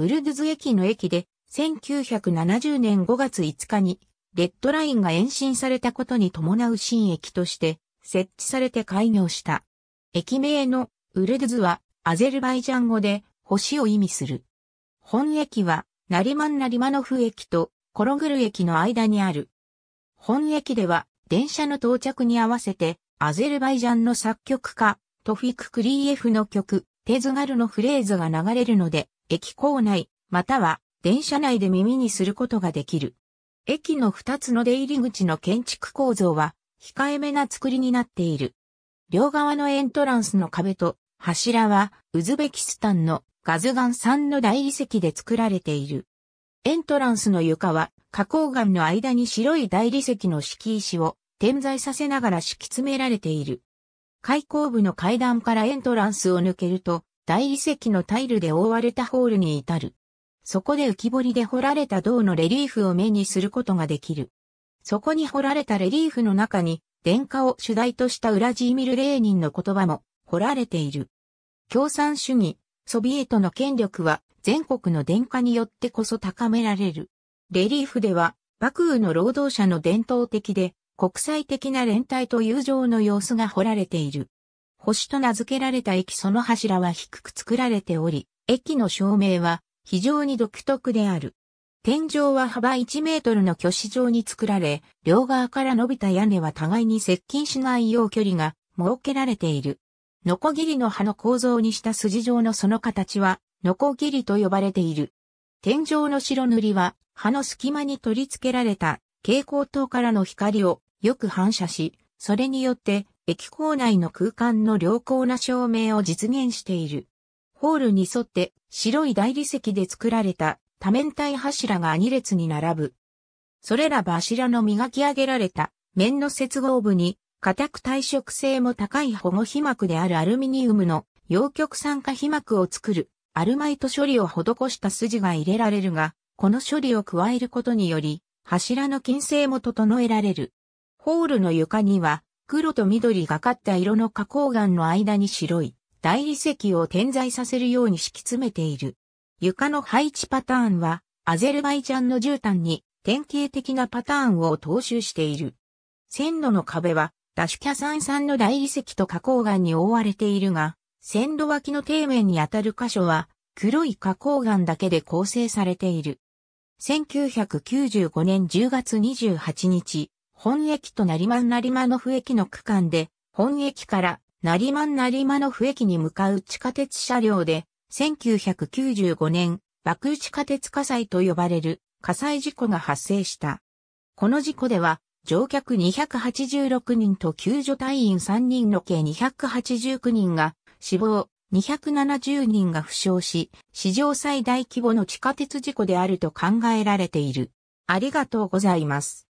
ウルドゥズ駅の駅で、1970年5月5日に、レッドラインが延伸されたことに伴う新駅として、設置されて開業した。駅名のウルドゥズは、アゼルバイジャン語で、星を意味する。本駅は、ナリマンナリマノフ駅と、コログル駅の間にある。本駅では、電車の到着に合わせて、アゼルバイジャンの作曲家、トフィク・クリーエフの曲、テズガルのフレーズが流れるので、駅構内、または電車内で耳にすることができる。駅の2つの出入り口の建築構造は、控えめな作りになっている。両側のエントランスの壁と柱は、ウズベキスタンのガズガン産の大理石で作られている。エントランスの床は、花崗岩の間に白い大理石の敷石を点在させながら敷き詰められている。開口部の階段からエントランスを抜けると、大理石のタイルで覆われたホールに至る。そこで浮き彫りで彫られた銅のレリーフを目にすることができる。そこに彫られたレリーフの中に、電下を主題としたウラジーミル・レーニンの言葉も彫られている。共産主義、ソビエトの権力は全国の電化によってこそ高められる。レリーフでは、幕府の労働者の伝統的で国際的な連帯と友情の様子が彫られている。星と名付けられた駅その柱は低く作られており、駅の照明は非常に独特である。天井は幅1メートルの巨子状に作られ、両側から伸びた屋根は互いに接近しないよう距離が設けられている。ノコギリの葉の構造にした筋状のその形は、ノコギリと呼ばれている。天井の白塗りは、葉の隙間に取り付けられた蛍光灯からの光をよく反射し、それによって、駅構内の空間の良好な照明を実現している。ホールに沿って白い大理石で作られた多面体柱が2列に並ぶ。それら柱の磨き上げられた面の接合部に硬く耐食性も高い保護被膜であるアルミニウムの陽極酸化被膜を作るアルマイト処理を施した筋が入れられるが、この処理を加えることにより柱の均性も整えられる。ホールの床には、黒と緑がかった色の花崗岩の間に白い大理石を点在させるように敷き詰めている。床の配置パターンは、アゼルバイジャンの絨毯に典型的なパターンを踏襲している。線路の壁は、ダシュキャサン産の大理石と花崗岩に覆われているが、線路脇の底面にあたる箇所は、黒い花崗岩だけで構成されている。1995年10月28日、本駅と成間成間の府駅の区間で、本駅から成間成間の府駅に向かう地下鉄車両で、1995年、爆地下鉄火災と呼ばれる火災事故が発生した。この事故では、乗客286人と救助隊員3人の計289人が死亡、270人が負傷し、史上最大規模の地下鉄事故であると考えられている。ありがとうございます。